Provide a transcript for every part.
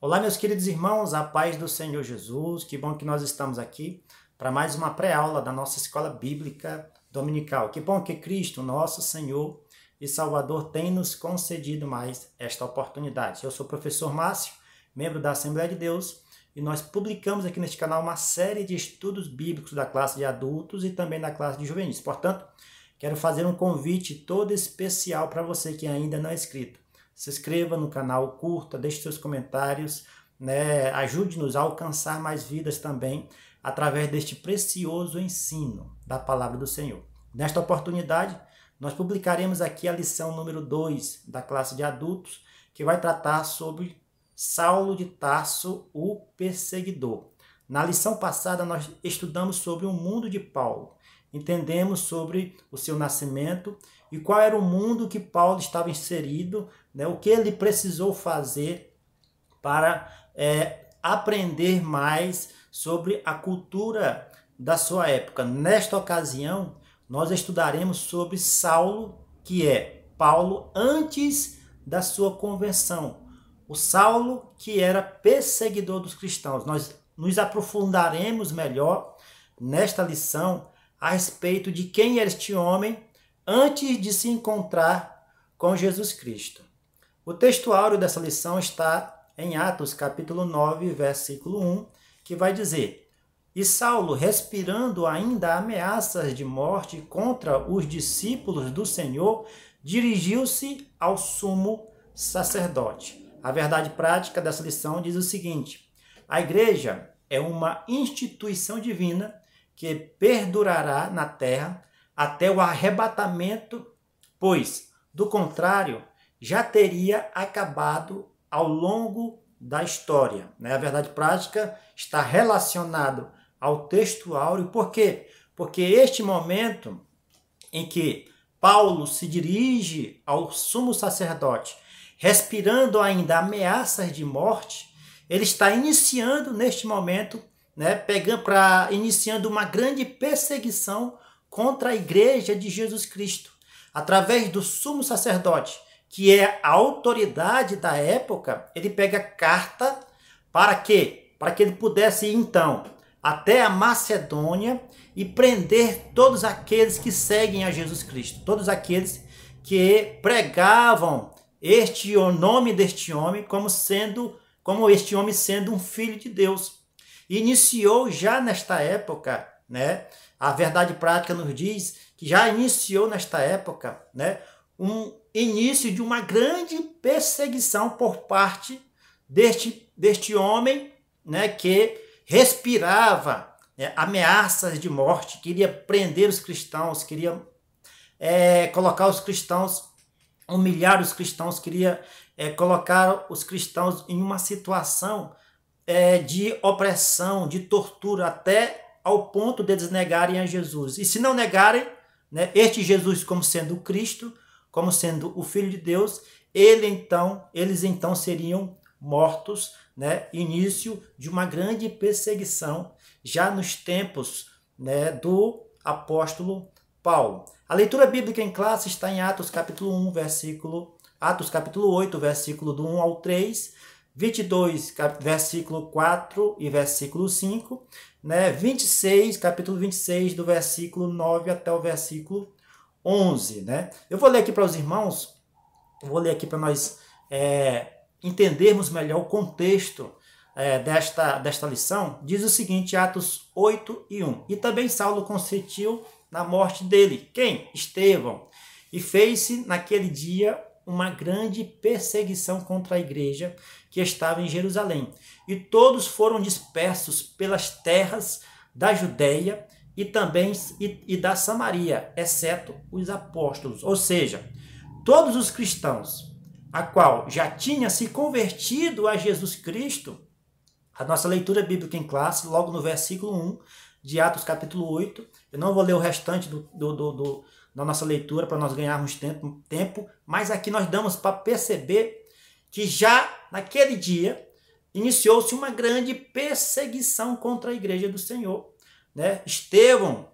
Olá, meus queridos irmãos, a paz do Senhor Jesus. Que bom que nós estamos aqui para mais uma pré-aula da nossa escola bíblica dominical. Que bom que Cristo, nosso Senhor e Salvador, tem nos concedido mais esta oportunidade. Eu sou o professor Márcio, membro da Assembleia de Deus, e nós publicamos aqui neste canal uma série de estudos bíblicos da classe de adultos e também da classe de juvenis. Portanto, quero fazer um convite todo especial para você que ainda não é inscrito se inscreva no canal, curta, deixe seus comentários, né? ajude-nos a alcançar mais vidas também através deste precioso ensino da palavra do Senhor. Nesta oportunidade, nós publicaremos aqui a lição número 2 da classe de adultos, que vai tratar sobre Saulo de Tarso, o perseguidor. Na lição passada, nós estudamos sobre o mundo de Paulo, entendemos sobre o seu nascimento e qual era o mundo que Paulo estava inserido, né? o que ele precisou fazer para é, aprender mais sobre a cultura da sua época. Nesta ocasião, nós estudaremos sobre Saulo, que é Paulo antes da sua conversão. O Saulo, que era perseguidor dos cristãos. Nós nos aprofundaremos melhor nesta lição a respeito de quem era este homem antes de se encontrar com Jesus Cristo. O texto dessa lição está em Atos capítulo 9, versículo 1, que vai dizer: E Saulo, respirando ainda ameaças de morte contra os discípulos do Senhor, dirigiu-se ao sumo sacerdote. A verdade prática dessa lição diz o seguinte: a igreja é uma instituição divina que perdurará na terra até o arrebatamento, pois, do contrário, já teria acabado ao longo da história. Né? A verdade prática está relacionado ao texto áureo. Por quê? Porque este momento em que Paulo se dirige ao sumo sacerdote, respirando ainda ameaças de morte, ele está iniciando neste momento, né, pegando para iniciando uma grande perseguição contra a igreja de Jesus Cristo, através do sumo sacerdote, que é a autoridade da época, ele pega carta para quê? Para que ele pudesse ir, então até a Macedônia e prender todos aqueles que seguem a Jesus Cristo, todos aqueles que pregavam este o nome deste homem como sendo como este homem sendo um filho de Deus. Iniciou já nesta época, né, a verdade prática nos diz que já iniciou nesta época né, um início de uma grande perseguição por parte deste, deste homem né, que respirava né, ameaças de morte, queria prender os cristãos, queria é, colocar os cristãos, humilhar os cristãos, queria é, colocar os cristãos em uma situação é, de opressão, de tortura, até ao ponto deles negarem a Jesus. E se não negarem, né, este Jesus como sendo o Cristo, como sendo o Filho de Deus, ele então, eles então seriam mortos, né, início de uma grande perseguição já nos tempos né, do apóstolo Paulo. A leitura bíblica em classe está em Atos capítulo 1, versículo Atos capítulo 8, versículo do 1 ao 3, 22, versículo 4 e versículo 5, né? 26, capítulo 26, do versículo 9 até o versículo 11, né? Eu vou ler aqui para os irmãos, vou ler aqui para nós é, entendermos melhor o contexto é, desta, desta lição. Diz o seguinte, Atos 8 e 1. E também Saulo consentiu na morte dele. Quem? Estevão. E fez-se naquele dia uma grande perseguição contra a igreja que estava em Jerusalém. E todos foram dispersos pelas terras da Judéia e também e, e da Samaria, exceto os apóstolos. Ou seja, todos os cristãos, a qual já tinha se convertido a Jesus Cristo, a nossa leitura bíblica em classe, logo no versículo 1 de Atos capítulo 8. Eu não vou ler o restante do, do, do, do da nossa leitura para nós ganharmos tempo, tempo, mas aqui nós damos para perceber que já naquele dia iniciou-se uma grande perseguição contra a igreja do Senhor. Né? Estevão,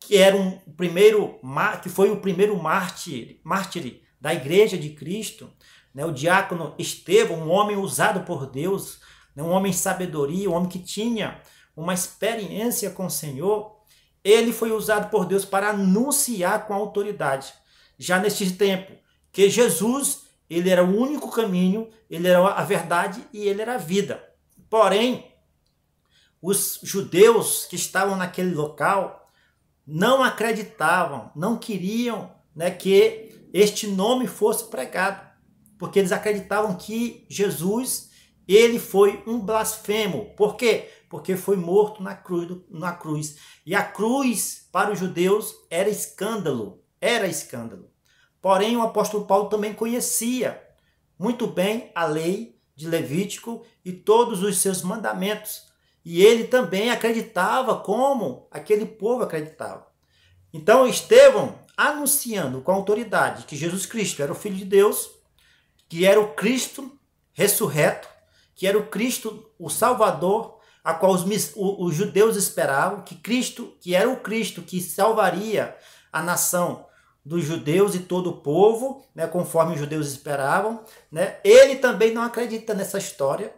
que era um primeiro que foi o primeiro mártir, mártir da igreja de Cristo, né? o diácono Estevão, um homem usado por Deus, né? um homem de sabedoria, um homem que tinha uma experiência com o Senhor, ele foi usado por Deus para anunciar com autoridade, já neste tempo, que Jesus ele era o único caminho, ele era a verdade e ele era a vida. Porém, os judeus que estavam naquele local não acreditavam, não queriam né, que este nome fosse pregado, porque eles acreditavam que Jesus ele foi um blasfemo. Por quê? Porque foi morto na cruz, na cruz. E a cruz para os judeus era escândalo, era escândalo. Porém, o apóstolo Paulo também conhecia muito bem a lei de Levítico e todos os seus mandamentos. E ele também acreditava como aquele povo acreditava. Então, Estevão, anunciando com autoridade que Jesus Cristo era o Filho de Deus, que era o Cristo ressurreto, que era o Cristo, o Salvador, a qual os, os judeus esperavam, que Cristo, que era o Cristo que salvaria a nação dos judeus e todo o povo, né, conforme os judeus esperavam. Né? Ele também não acredita nessa história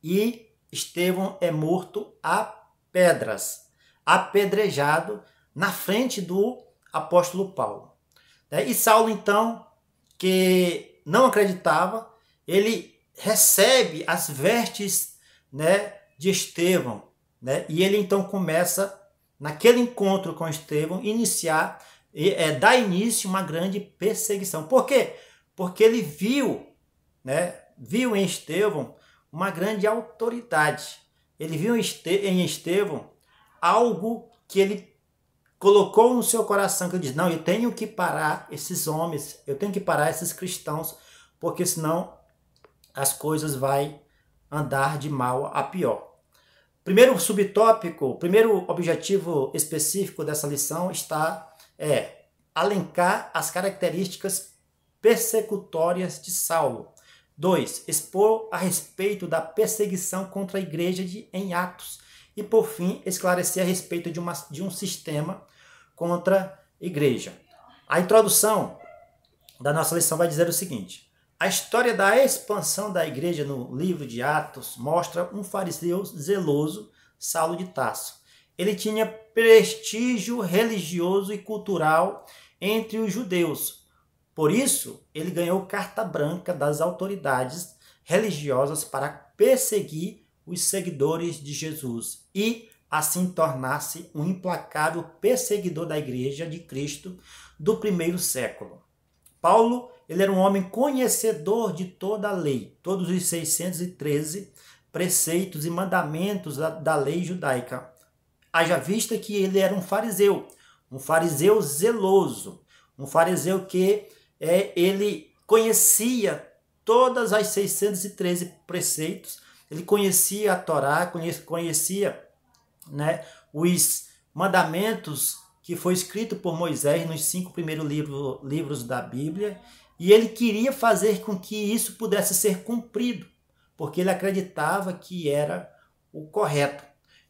e Estevão é morto a pedras, apedrejado na frente do apóstolo Paulo. Né. E Saulo, então, que não acreditava, ele recebe as vestes né, de Estevão. Né? E ele então começa, naquele encontro com Estevão, iniciar e, é, dá início uma grande perseguição. Por quê? Porque ele viu, né, viu em Estevão uma grande autoridade. Ele viu em Estevão algo que ele colocou no seu coração, que ele diz, não, eu tenho que parar esses homens, eu tenho que parar esses cristãos, porque senão as coisas vai andar de mal a pior. Primeiro subtópico, primeiro objetivo específico dessa lição está é alencar as características persecutórias de Saulo. 2. Expor a respeito da perseguição contra a igreja de, em Atos. E, por fim, esclarecer a respeito de, uma, de um sistema contra a igreja. A introdução da nossa lição vai dizer o seguinte: a história da expansão da igreja no livro de Atos mostra um fariseu zeloso, Saulo de Tarso, ele tinha prestígio religioso e cultural entre os judeus. Por isso, ele ganhou carta branca das autoridades religiosas para perseguir os seguidores de Jesus e assim tornar-se um implacável perseguidor da igreja de Cristo do primeiro século. Paulo, ele era um homem conhecedor de toda a lei, todos os 613 preceitos e mandamentos da, da lei judaica. Haja vista que ele era um fariseu, um fariseu zeloso, um fariseu que é, ele conhecia todas as 613 preceitos, ele conhecia a Torá, conhecia, né, os mandamentos que foi escrito por Moisés nos cinco primeiros livro, livros da Bíblia, e ele queria fazer com que isso pudesse ser cumprido, porque ele acreditava que era o correto.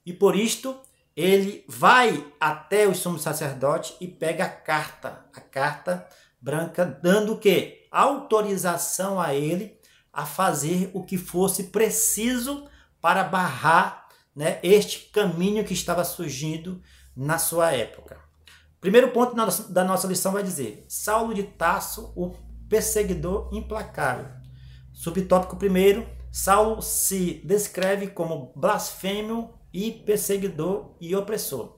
E por isto, ele vai até o sumo sacerdote e pega a carta, a carta branca, dando o quê? Autorização a ele a fazer o que fosse preciso para barrar né, este caminho que estava surgindo na sua época. Primeiro ponto da nossa lição vai dizer: Saulo de Tasso, o perseguidor implacável. Subtópico primeiro: Saulo se descreve como blasfêmio e perseguidor e opressor.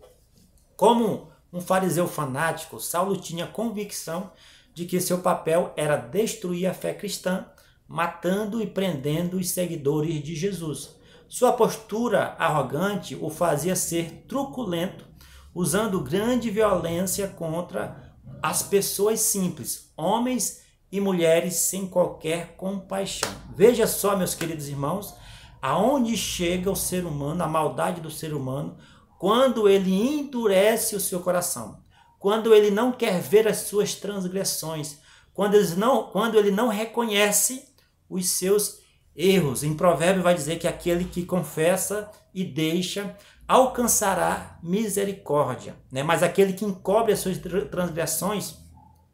Como um fariseu fanático, Saulo tinha convicção de que seu papel era destruir a fé cristã, matando e prendendo os seguidores de Jesus. Sua postura arrogante o fazia ser truculento, usando grande violência contra as pessoas simples, homens e mulheres sem qualquer compaixão. Veja só, meus queridos irmãos, aonde chega o ser humano, a maldade do ser humano, quando ele endurece o seu coração, quando ele não quer ver as suas transgressões, quando ele não, quando ele não reconhece os seus erros. Em provérbio vai dizer que aquele que confessa e deixa alcançará misericórdia, né? Mas aquele que encobre as suas transgressões,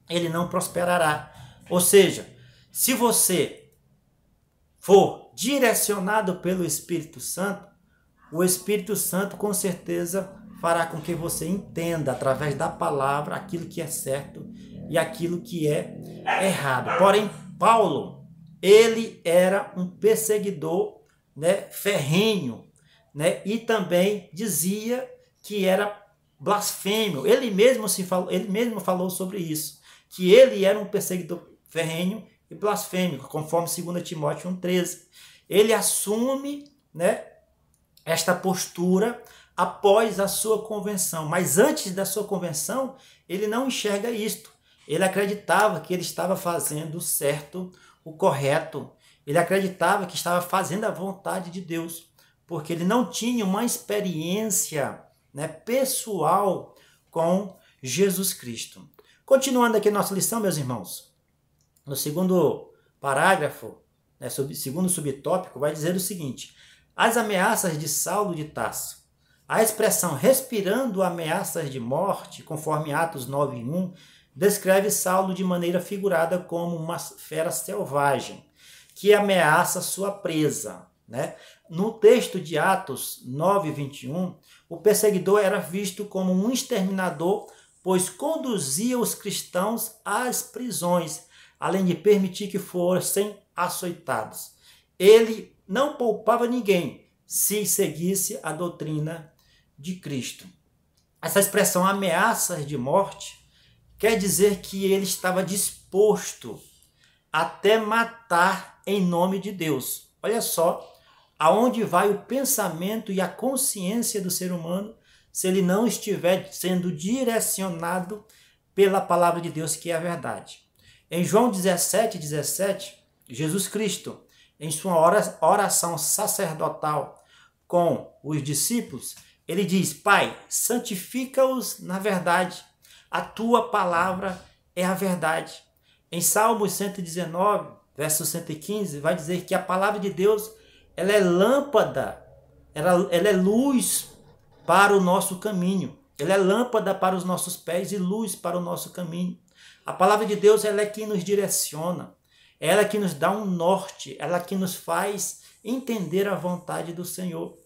ele não prosperará. Ou seja, se você for direcionado pelo Espírito Santo, o Espírito Santo com certeza fará com que você entenda através da palavra aquilo que é certo e aquilo que é errado. Porém, Paulo, ele era um perseguidor, né, ferrenho, né, e também dizia que era blasfêmio. Ele mesmo se falou, ele mesmo falou sobre isso, que ele era um perseguidor ferrenho e blasfêmico, conforme 2 Timóteo 1,13. Ele assume né, esta postura após a sua convenção, mas antes da sua convenção, ele não enxerga isto. Ele acreditava que ele estava fazendo o certo, o correto. Ele acreditava que estava fazendo a vontade de Deus, porque ele não tinha uma experiência né, pessoal com Jesus Cristo. Continuando aqui a nossa lição, meus irmãos. No segundo parágrafo, né, segundo subtópico, vai dizer o seguinte: as ameaças de Saulo de Tasso. A expressão respirando ameaças de morte, conforme Atos 9.1, descreve Saulo de maneira figurada como uma fera selvagem que ameaça sua presa. Né? No texto de Atos 9:21, o perseguidor era visto como um exterminador, pois conduzia os cristãos às prisões além de permitir que fossem açoitados. Ele não poupava ninguém se seguisse a doutrina de Cristo. Essa expressão ameaças de morte quer dizer que ele estava disposto até matar em nome de Deus. Olha só aonde vai o pensamento e a consciência do ser humano se ele não estiver sendo direcionado pela palavra de Deus, que é a verdade. Em João 17, 17, Jesus Cristo, em sua oração sacerdotal com os discípulos, ele diz: Pai, santifica-os na verdade, a tua palavra é a verdade. Em Salmos 119, verso 115, vai dizer que a palavra de Deus ela é lâmpada, ela, ela é luz para o nosso caminho, ela é lâmpada para os nossos pés e luz para o nosso caminho. A palavra de Deus ela é que nos direciona, ela é que nos dá um norte, ela é que nos faz entender a vontade do Senhor.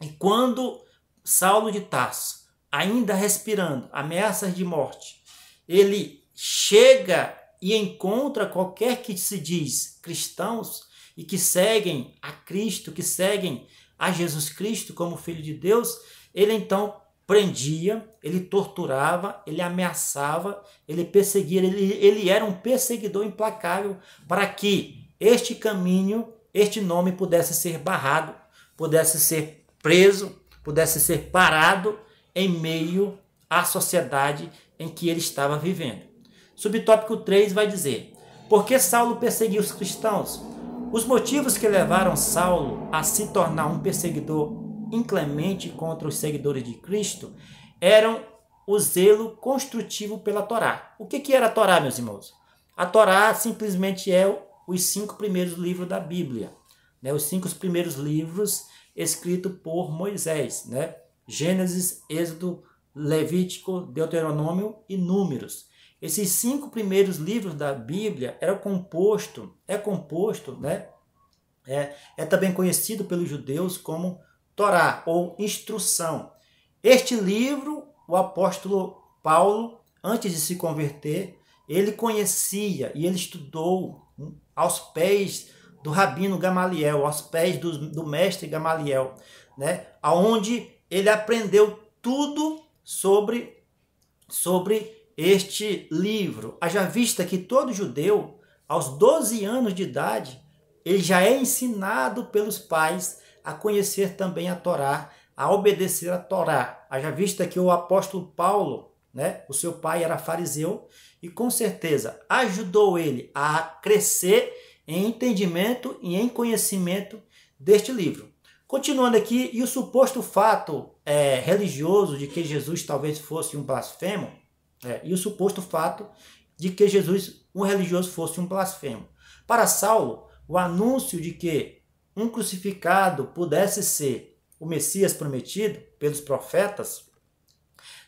E quando Saulo de Tarso, ainda respirando, ameaças de morte, ele chega e encontra qualquer que se diz cristãos e que seguem a Cristo, que seguem a Jesus Cristo como Filho de Deus, ele então prendia, ele torturava, ele ameaçava, ele perseguia, ele, ele era um perseguidor implacável para que este caminho, este nome pudesse ser barrado, pudesse ser preso, pudesse ser parado em meio à sociedade em que ele estava vivendo. Subtópico 3 vai dizer: Por que Saulo perseguiu os cristãos? Os motivos que levaram Saulo a se tornar um perseguidor inclemente contra os seguidores de Cristo eram o zelo construtivo pela Torá. O que, que era a Torá, meus irmãos? A Torá simplesmente é os cinco primeiros livros da Bíblia, né? os cinco primeiros livros escritos por Moisés, né? Gênesis, Êxodo, Levítico, Deuteronômio e Números. Esses cinco primeiros livros da Bíblia era composto, é composto, né? É, é também conhecido pelos judeus como Torá ou instrução. Este livro, o apóstolo Paulo, antes de se converter, ele conhecia e ele estudou hum, aos pés do rabino Gamaliel, aos pés do, do mestre Gamaliel, né? Aonde ele aprendeu tudo sobre sobre este livro. Haja vista que todo judeu, aos 12 anos de idade, ele já é ensinado pelos pais a conhecer também a Torá, a obedecer a Torá. Haja vista que o apóstolo Paulo, né, o seu pai era fariseu, e com certeza ajudou ele a crescer em entendimento e em conhecimento deste livro. Continuando aqui, e o suposto fato é, religioso de que Jesus talvez fosse um blasfemo, é, e o suposto fato de que Jesus, um religioso, fosse um blasfemo. Para Saulo, o anúncio de que um crucificado pudesse ser o Messias prometido pelos profetas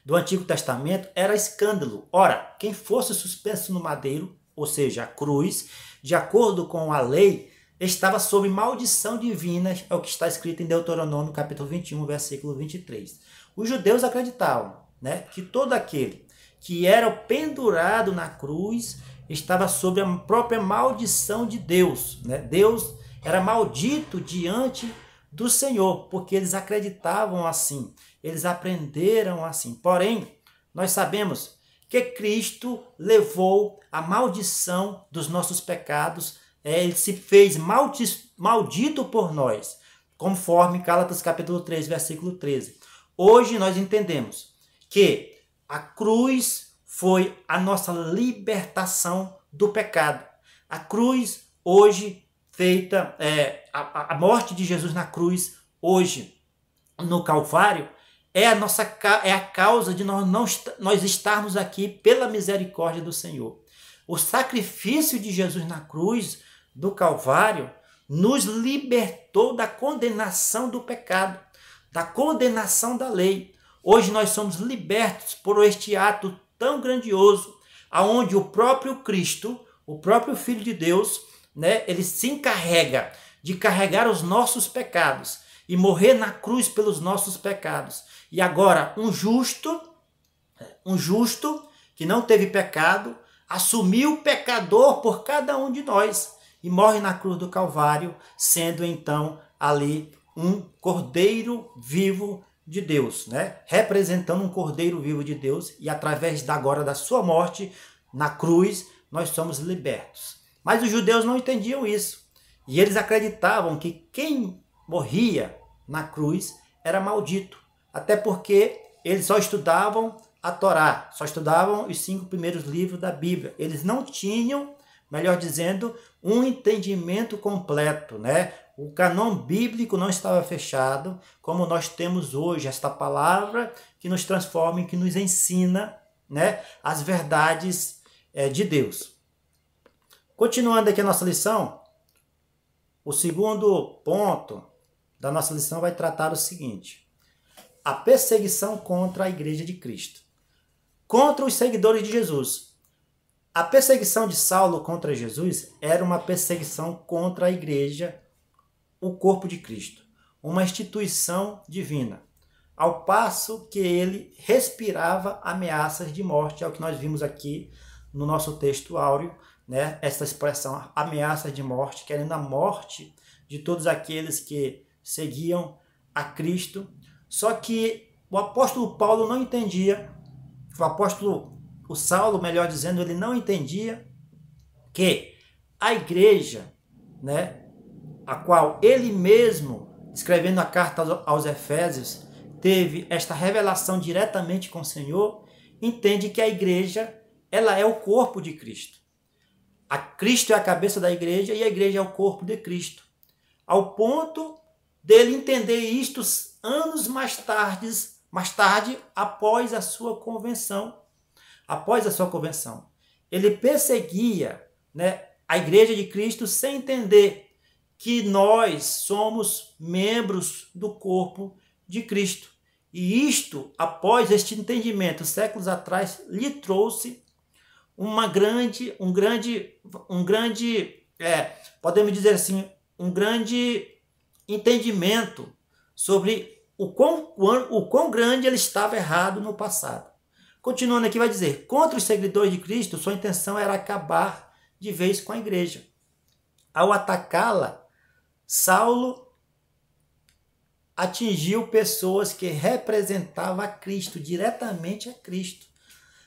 do Antigo Testamento, era escândalo. Ora, quem fosse suspenso no madeiro, ou seja, a cruz, de acordo com a lei, estava sob maldição divina, é o que está escrito em Deuteronômio, capítulo 21, versículo 23. Os judeus acreditavam né, que todo aquele que era pendurado na cruz estava sob a própria maldição de Deus. Né? Deus era maldito diante do Senhor, porque eles acreditavam assim, eles aprenderam assim. Porém, nós sabemos que Cristo levou a maldição dos nossos pecados, é, ele se fez maldi maldito por nós, conforme Gálatas capítulo 3, versículo 13. Hoje nós entendemos que a cruz foi a nossa libertação do pecado. A cruz hoje feita é, a, a morte de Jesus na cruz hoje no Calvário é a nossa é a causa de nós não nós estarmos aqui pela misericórdia do Senhor. O sacrifício de Jesus na cruz do Calvário nos libertou da condenação do pecado, da condenação da lei. Hoje nós somos libertos por este ato tão grandioso, aonde o próprio Cristo, o próprio Filho de Deus, né, ele se encarrega de carregar os nossos pecados e morrer na cruz pelos nossos pecados. E agora, um justo, um justo que não teve pecado, assumiu o pecador por cada um de nós e morre na cruz do Calvário, sendo então ali um cordeiro vivo de Deus, né? Representando um cordeiro vivo de Deus e através da agora da sua morte na cruz, nós somos libertos. Mas os judeus não entendiam isso. E eles acreditavam que quem morria na cruz era maldito. Até porque eles só estudavam a Torá, só estudavam os cinco primeiros livros da Bíblia. Eles não tinham, melhor dizendo, um entendimento completo, né? O canon bíblico não estava fechado, como nós temos hoje esta palavra que nos transforma e que nos ensina, né, as verdades é, de Deus. Continuando aqui a nossa lição, o segundo ponto da nossa lição vai tratar o seguinte: a perseguição contra a Igreja de Cristo, contra os seguidores de Jesus. A perseguição de Saulo contra Jesus era uma perseguição contra a Igreja, o corpo de Cristo, uma instituição divina, ao passo que ele respirava ameaças de morte, é o que nós vimos aqui no nosso texto áureo né, essa expressão ameaça de morte, querendo a morte de todos aqueles que seguiam a Cristo. Só que o apóstolo Paulo não entendia, o apóstolo, o Saulo, melhor dizendo, ele não entendia que a igreja, né, a qual ele mesmo, escrevendo a carta aos Efésios, teve esta revelação diretamente com o Senhor, entende que a igreja, ela é o corpo de Cristo. A Cristo é a cabeça da igreja e a igreja é o corpo de Cristo. Ao ponto dele entender isto anos mais tarde, mais tarde após a sua convenção, após a sua convenção. Ele perseguia, né, a igreja de Cristo sem entender que nós somos membros do corpo de Cristo. E isto, após este entendimento, séculos atrás, lhe trouxe uma grande, um grande, um grande, é, podemos dizer assim, um grande entendimento sobre o quão, o quão grande ele estava errado no passado. Continuando aqui, vai dizer: contra os seguidores de Cristo, sua intenção era acabar de vez com a igreja. Ao atacá-la, Saulo atingiu pessoas que representavam a Cristo, diretamente a Cristo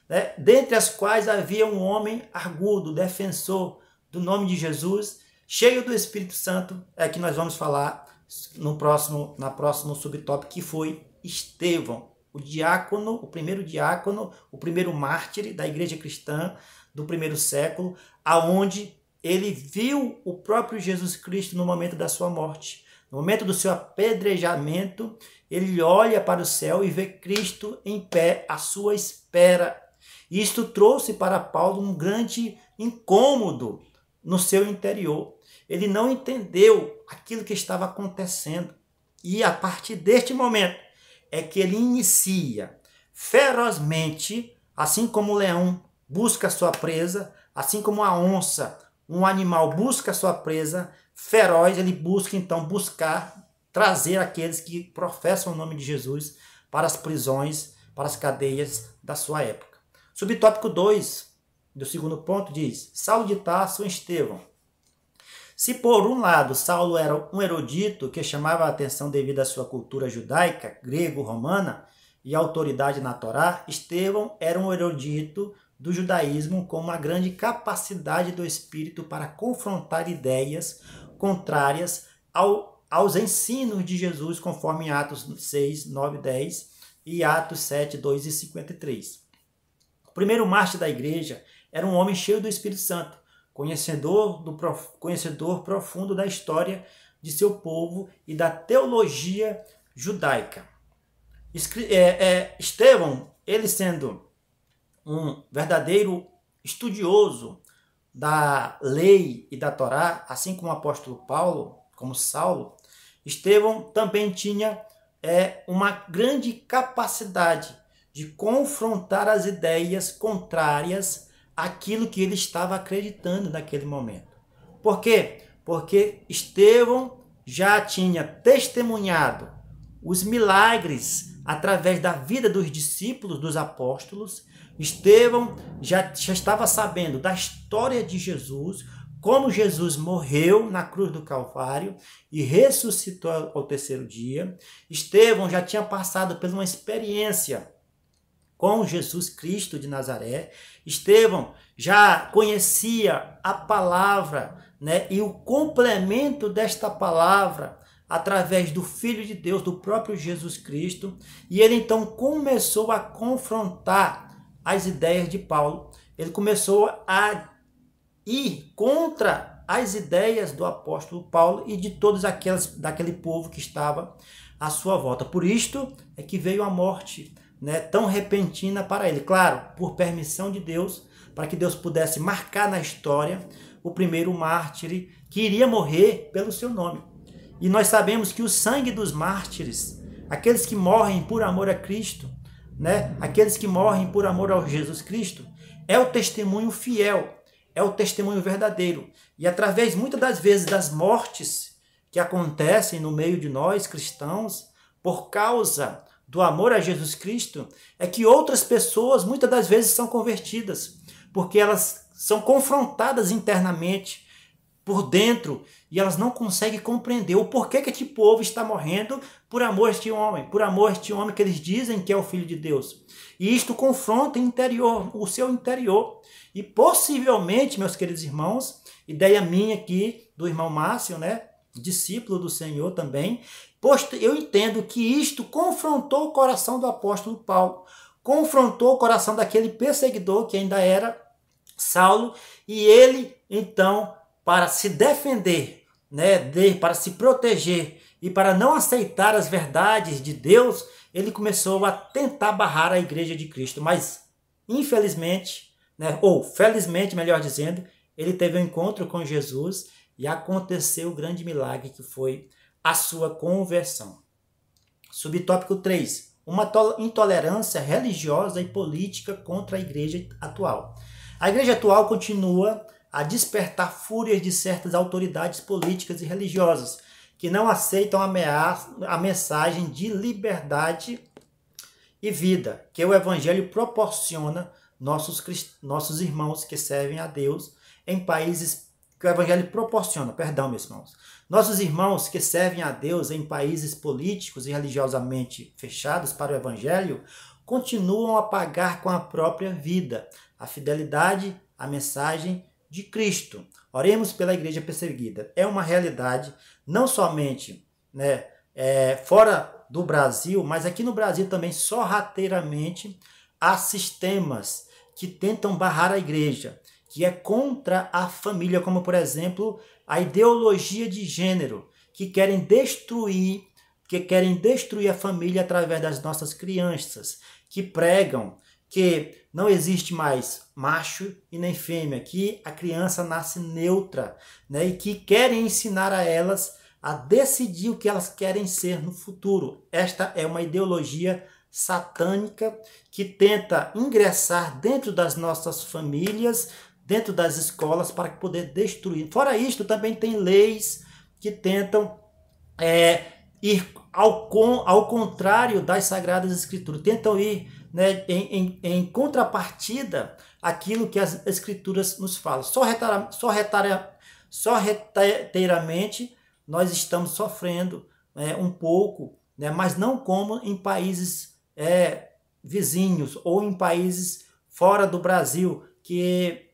né? dentre as quais havia um homem argudo, defensor do nome de Jesus, cheio do Espírito Santo, é que nós vamos falar no próximo, na próximo subtópico, que foi Estevão, o diácono, o primeiro diácono, o primeiro mártir da igreja cristã do primeiro século, aonde ele viu o próprio Jesus Cristo no momento da sua morte. No momento do seu apedrejamento, ele olha para o céu e vê Cristo em pé, à sua espera, isto trouxe para Paulo um grande incômodo no seu interior. Ele não entendeu aquilo que estava acontecendo. E a partir deste momento é que ele inicia ferozmente, assim como o leão busca sua presa, assim como a onça, um animal busca sua presa, feroz, ele busca então buscar trazer aqueles que professam o nome de Jesus para as prisões, para as cadeias da sua época. Subtópico 2 do segundo ponto diz: Saulo de Tarso em Estevão. Se por um lado Saulo era um erudito que chamava a atenção devido à sua cultura judaica, grego-romana e autoridade na Torá, Estevão era um erudito do judaísmo com uma grande capacidade do espírito para confrontar ideias contrárias ao, aos ensinos de Jesus, conforme Atos 6, 9, 10 e Atos 7, 2 e 53 primeiro mártir da igreja, era um homem cheio do Espírito Santo, conhecedor, do, conhecedor profundo da história de seu povo e da teologia judaica. É, é, Estevão, ele sendo um verdadeiro estudioso da lei e da Torá, assim como o apóstolo Paulo, como Saulo, Estevão também tinha é, uma grande capacidade de confrontar as ideias contrárias àquilo que ele estava acreditando naquele momento. Por quê? Porque Estevão já tinha testemunhado os milagres através da vida dos discípulos, dos apóstolos. Estevão já, já estava sabendo da história de Jesus, como Jesus morreu na cruz do Calvário e ressuscitou ao terceiro dia. Estevão já tinha passado por uma experiência com Jesus Cristo de Nazaré. Estevão já conhecia a palavra né, e o complemento desta palavra através do Filho de Deus, do próprio Jesus Cristo, e ele então começou a confrontar as ideias de Paulo. Ele começou a ir contra as ideias do apóstolo Paulo e de todos aqueles daquele povo que estava à sua volta. Por isto é que veio a morte né, tão repentina para ele. Claro, por permissão de Deus, para que Deus pudesse marcar na história o primeiro mártir que iria morrer pelo seu nome. E nós sabemos que o sangue dos mártires, aqueles que morrem por amor a Cristo, né, aqueles que morrem por amor ao Jesus Cristo, é o testemunho fiel, é o testemunho verdadeiro. E através, muitas das vezes, das mortes que acontecem no meio de nós cristãos, por causa do amor a Jesus Cristo é que outras pessoas muitas das vezes são convertidas, porque elas são confrontadas internamente por dentro e elas não conseguem compreender o porquê que este tipo povo está morrendo por amor a este homem, por amor a este homem que eles dizem que é o filho de Deus. E isto confronta interior, o seu interior. E possivelmente, meus queridos irmãos, ideia minha aqui do irmão Márcio, né, discípulo do Senhor também, pois eu entendo que isto confrontou o coração do apóstolo Paulo, confrontou o coração daquele perseguidor que ainda era Saulo, e ele, então, para se defender, né, de, para se proteger e para não aceitar as verdades de Deus, ele começou a tentar barrar a igreja de Cristo, mas infelizmente, né, ou felizmente, melhor dizendo, ele teve um encontro com Jesus e aconteceu o grande milagre que foi a sua conversão. Subtópico 3. Uma intolerância religiosa e política contra a igreja atual. A igreja atual continua a despertar fúrias de certas autoridades políticas e religiosas que não aceitam a mensagem de liberdade e vida que o evangelho proporciona nossos, nossos irmãos que servem a Deus em países que o Evangelho proporciona, perdão, meus irmãos. Nossos irmãos que servem a Deus em países políticos e religiosamente fechados para o Evangelho continuam a pagar com a própria vida a fidelidade à mensagem de Cristo. Oremos pela igreja perseguida. É uma realidade, não somente né, é, fora do Brasil, mas aqui no Brasil também, sorrateiramente, há sistemas que tentam barrar a igreja que é contra a família, como por exemplo a ideologia de gênero, que querem destruir, que querem destruir a família através das nossas crianças, que pregam que não existe mais macho e nem fêmea, que a criança nasce neutra, né? E que querem ensinar a elas a decidir o que elas querem ser no futuro. Esta é uma ideologia satânica que tenta ingressar dentro das nossas famílias, dentro das escolas para poder destruir. Fora isto, também tem leis que tentam é, ir ao, ao contrário das Sagradas Escrituras, tentam ir né, em, em, em, contrapartida aquilo que as Escrituras nos falam. Só, retara, só, retara, só reteiramente nós estamos sofrendo é, um pouco, né, mas não como em países é, vizinhos ou em países fora do Brasil, que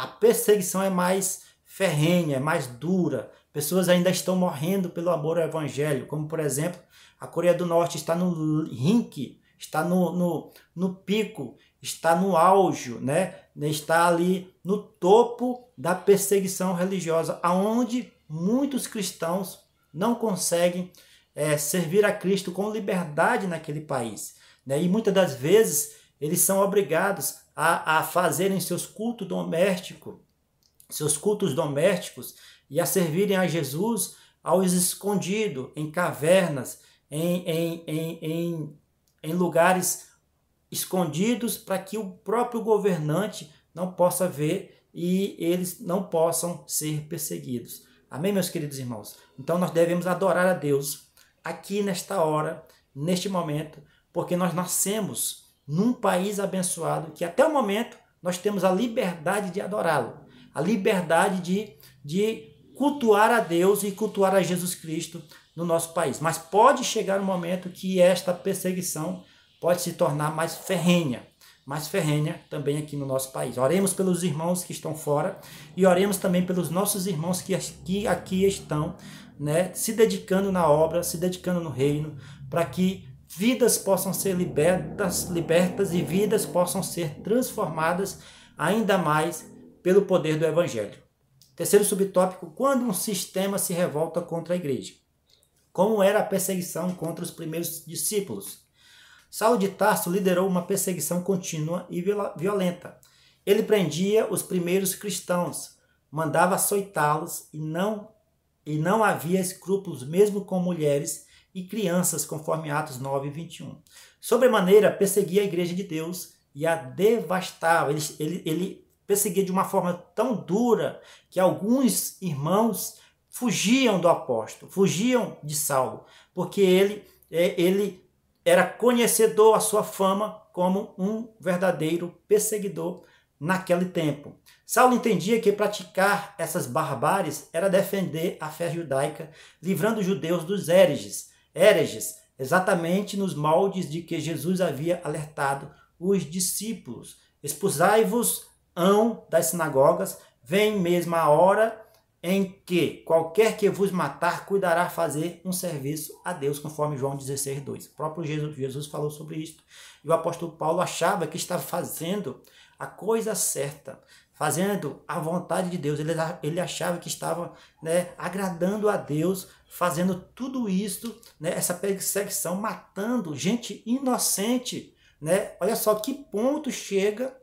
a perseguição é mais ferrenha, é mais dura. Pessoas ainda estão morrendo pelo amor ao evangelho, como por exemplo, a Coreia do Norte está no rink, está no, no, no pico, está no auge, né? está ali no topo da perseguição religiosa, aonde muitos cristãos não conseguem é, servir a Cristo com liberdade naquele país. Né? E muitas das vezes eles são obrigados a, a fazerem seus cultos domésticos, seus cultos domésticos, e a servirem a Jesus aos escondidos, em cavernas, em, em, em, em, em lugares escondidos, para que o próprio governante não possa ver e eles não possam ser perseguidos. Amém, meus queridos irmãos? Então nós devemos adorar a Deus aqui nesta hora, neste momento, porque nós nascemos num país abençoado que até o momento nós temos a liberdade de adorá-lo, a liberdade de, de cultuar a Deus e cultuar a Jesus Cristo no nosso país. Mas pode chegar um momento que esta perseguição pode se tornar mais ferrenha, mais ferrenha também aqui no nosso país. Oremos pelos irmãos que estão fora e oremos também pelos nossos irmãos que aqui, aqui estão, né, se dedicando na obra, se dedicando no reino, para que vidas possam ser libertas, libertas e vidas possam ser transformadas ainda mais pelo poder do Evangelho. Terceiro subtópico: quando um sistema se revolta contra a igreja. Como era a perseguição contra os primeiros discípulos? Saulo de Tarso liderou uma perseguição contínua e violenta. Ele prendia os primeiros cristãos, mandava açoitá-los e não e não havia escrúpulos mesmo com mulheres e crianças, conforme Atos 9, 21. Sobremaneira perseguia a igreja de Deus e a devastava. Ele, ele, ele perseguia de uma forma tão dura que alguns irmãos fugiam do apóstolo, fugiam de Saulo, porque ele, é, ele era conhecedor a sua fama como um verdadeiro perseguidor naquele tempo. Saulo entendia que praticar essas barbáries era defender a fé judaica, livrando os judeus dos hereges hereges, exatamente nos moldes de que Jesus havia alertado os discípulos. expusai vos ão das sinagogas, vem mesmo a hora em que qualquer que vos matar cuidará fazer um serviço a Deus, conforme João 16, 2. O próprio Jesus, Jesus falou sobre isto. E o apóstolo Paulo achava que estava fazendo a coisa certa fazendo a vontade de Deus. Ele, ele achava que estava né, agradando a Deus, fazendo tudo isso, né, essa perseguição, matando gente inocente. Né? Olha só que ponto chega,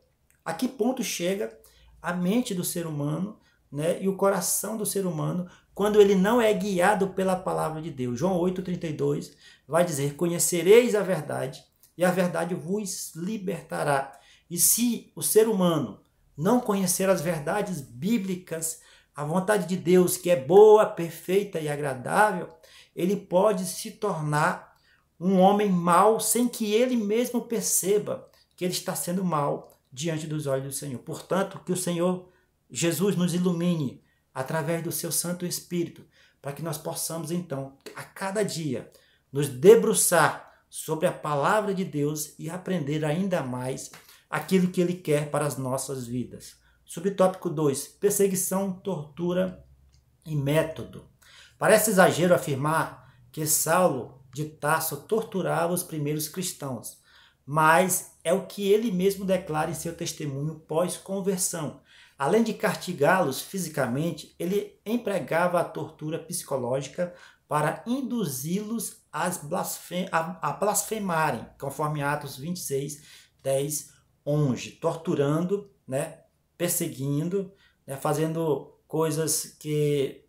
a que ponto chega a mente do ser humano né, e o coração do ser humano quando ele não é guiado pela palavra de Deus. João 8,32 vai dizer: Conhecereis a verdade, e a verdade vos libertará. E se o ser humano não conhecer as verdades bíblicas, a vontade de Deus, que é boa, perfeita e agradável, ele pode se tornar um homem mau sem que ele mesmo perceba que ele está sendo mau diante dos olhos do Senhor. Portanto, que o Senhor Jesus nos ilumine através do seu Santo Espírito, para que nós possamos então, a cada dia, nos debruçar sobre a palavra de Deus e aprender ainda mais aquilo que ele quer para as nossas vidas. Subtópico 2: perseguição, tortura e método. Parece exagero afirmar que Saulo de Tarso torturava os primeiros cristãos, mas é o que ele mesmo declara em seu testemunho pós-conversão. Além de castigá-los fisicamente, ele empregava a tortura psicológica para induzi-los a, blasfemarem, conforme Atos 26, 10 onde? Torturando, né? perseguindo, né? fazendo coisas que.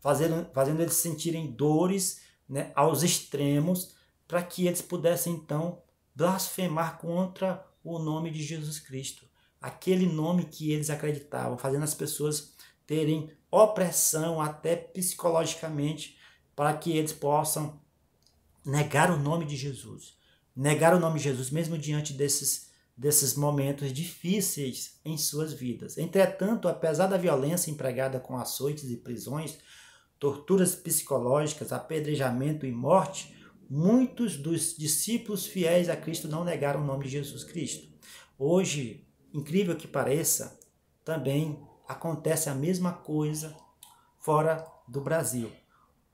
Fazendo, fazendo eles sentirem dores né? aos extremos, para que eles pudessem então blasfemar contra o nome de Jesus Cristo, aquele nome que eles acreditavam, fazendo as pessoas terem opressão até psicologicamente, para que eles possam negar o nome de Jesus, negar o nome de Jesus, mesmo diante desses desses momentos difíceis em suas vidas. Entretanto, apesar da violência empregada com açoites e prisões, torturas psicológicas, apedrejamento e morte, muitos dos discípulos fiéis a Cristo não negaram o nome de Jesus Cristo. Hoje, incrível que pareça, também acontece a mesma coisa fora do Brasil.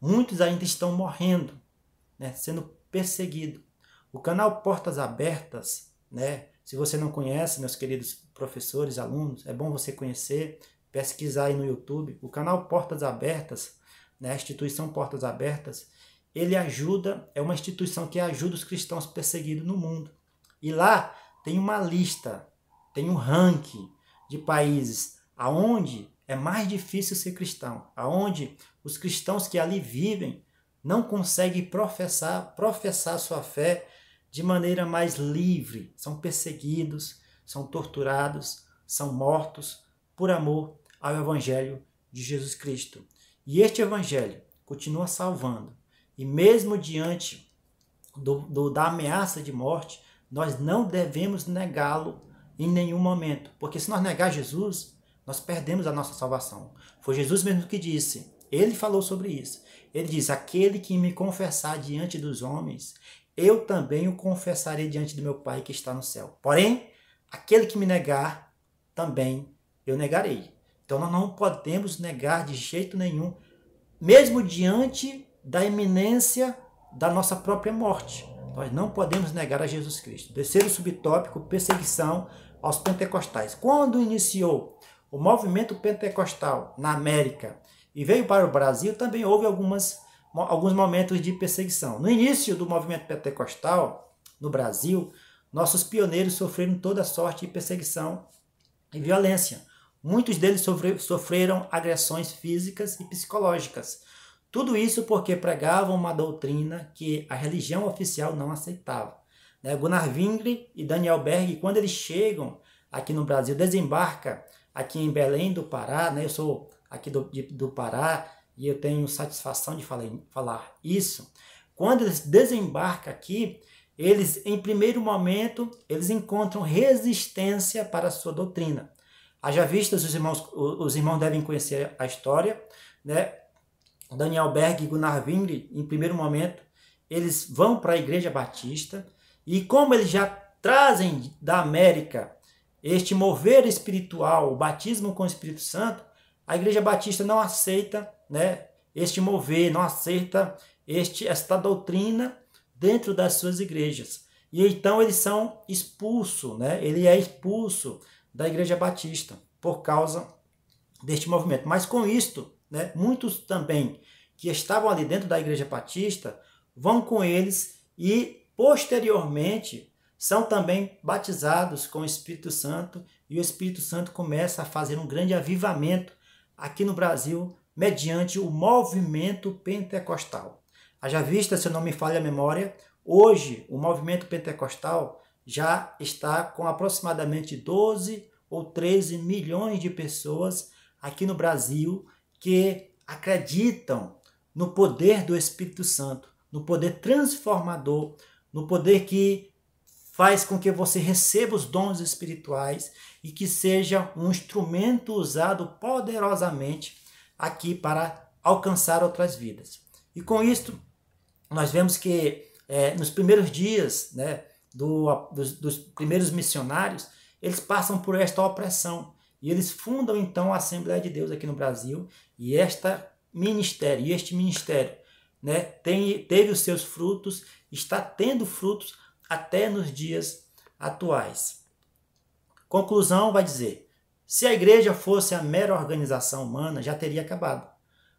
Muitos ainda estão morrendo, né, sendo perseguidos. O canal Portas Abertas, né, se você não conhece, meus queridos professores, alunos, é bom você conhecer, pesquisar aí no YouTube. O canal Portas Abertas, né, a instituição Portas Abertas, ele ajuda, é uma instituição que ajuda os cristãos perseguidos no mundo. E lá tem uma lista, tem um ranking de países aonde é mais difícil ser cristão, aonde os cristãos que ali vivem não conseguem professar, professar sua fé de maneira mais livre, são perseguidos, são torturados, são mortos por amor ao Evangelho de Jesus Cristo. E este Evangelho continua salvando, e mesmo diante do, do da ameaça de morte, nós não devemos negá-lo em nenhum momento, porque se nós negar Jesus, nós perdemos a nossa salvação. Foi Jesus mesmo que disse, ele falou sobre isso. Ele diz: Aquele que me confessar diante dos homens, eu também o confessarei diante do meu Pai que está no céu. Porém, aquele que me negar, também eu negarei. Então nós não podemos negar de jeito nenhum, mesmo diante da iminência da nossa própria morte. Nós não podemos negar a Jesus Cristo. Terceiro subtópico, perseguição aos pentecostais. Quando iniciou o movimento pentecostal na América e veio para o Brasil, também houve algumas alguns momentos de perseguição. No início do movimento pentecostal no Brasil, nossos pioneiros sofreram toda sorte de perseguição e violência. Muitos deles sofreram agressões físicas e psicológicas. Tudo isso porque pregavam uma doutrina que a religião oficial não aceitava. Né, Gunnar Wingre e Daniel Berg, quando eles chegam aqui no Brasil, desembarca aqui em Belém do Pará, né? eu sou aqui do, de, do Pará, e eu tenho satisfação de falar isso, quando eles desembarcam aqui, eles, em primeiro momento, eles encontram resistência para a sua doutrina. Haja vistas, os irmãos, os irmãos devem conhecer a história, né? Daniel Berg e Gunnar Wingre, em primeiro momento, eles vão para a Igreja Batista, e como eles já trazem da América este mover espiritual, o batismo com o Espírito Santo, a Igreja Batista não aceita né, este mover, não aceita este, esta doutrina dentro das suas igrejas. E então eles são expulsos, né? ele é expulso da Igreja Batista por causa deste movimento. Mas com isto, né, muitos também que estavam ali dentro da Igreja Batista vão com eles e posteriormente são também batizados com o Espírito Santo e o Espírito Santo começa a fazer um grande avivamento aqui no Brasil mediante o movimento pentecostal. Haja vista, se eu não me falha a memória, hoje o movimento pentecostal já está com aproximadamente 12 ou 13 milhões de pessoas aqui no Brasil que acreditam no poder do Espírito Santo, no poder transformador, no poder que faz com que você receba os dons espirituais e que seja um instrumento usado poderosamente aqui para alcançar outras vidas. E com isto, nós vemos que é, nos primeiros dias né, do, dos, dos primeiros missionários, eles passam por esta opressão e eles fundam então a Assembleia de Deus aqui no Brasil e esta ministério, e este ministério né, tem, teve os seus frutos, está tendo frutos até nos dias atuais. Conclusão vai dizer: se a igreja fosse a mera organização humana, já teria acabado.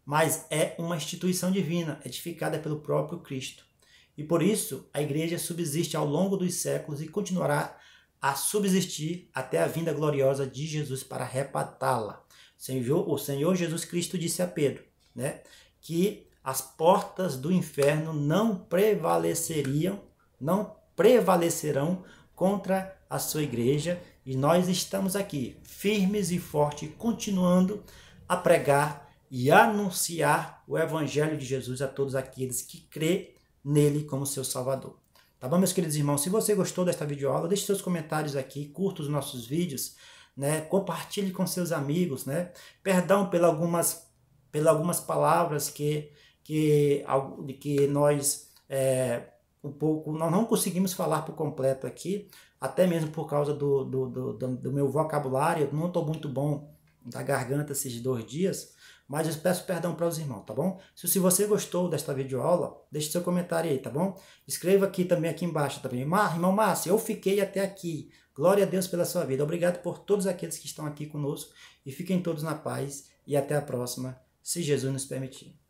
Mas é uma instituição divina, edificada pelo próprio Cristo. E por isso, a igreja subsiste ao longo dos séculos e continuará a subsistir até a vinda gloriosa de Jesus para arrebatá la O Senhor Jesus Cristo disse a Pedro né, que as portas do inferno não prevaleceriam, não prevalecerão contra a sua igreja e nós estamos aqui firmes e fortes, continuando a pregar e anunciar o evangelho de Jesus a todos aqueles que crê nele como seu Salvador. Tá bom, meus queridos irmãos? Se você gostou desta videoaula, deixe seus comentários aqui, curta os nossos vídeos, né? compartilhe com seus amigos, né? Perdão pelas algumas, pela algumas palavras que, que, que nós é, um pouco, nós não conseguimos falar por completo aqui, até mesmo por causa do, do, do, do meu vocabulário, eu não estou muito bom da garganta esses dois dias, mas eu peço perdão para os irmãos, tá bom? Se, se você gostou desta videoaula, deixe seu comentário aí, tá bom? Escreva aqui também, aqui embaixo também. Mar, irmão Márcio, eu fiquei até aqui. Glória a Deus pela sua vida. Obrigado por todos aqueles que estão aqui conosco. E fiquem todos na paz e até a próxima, se Jesus nos permitir.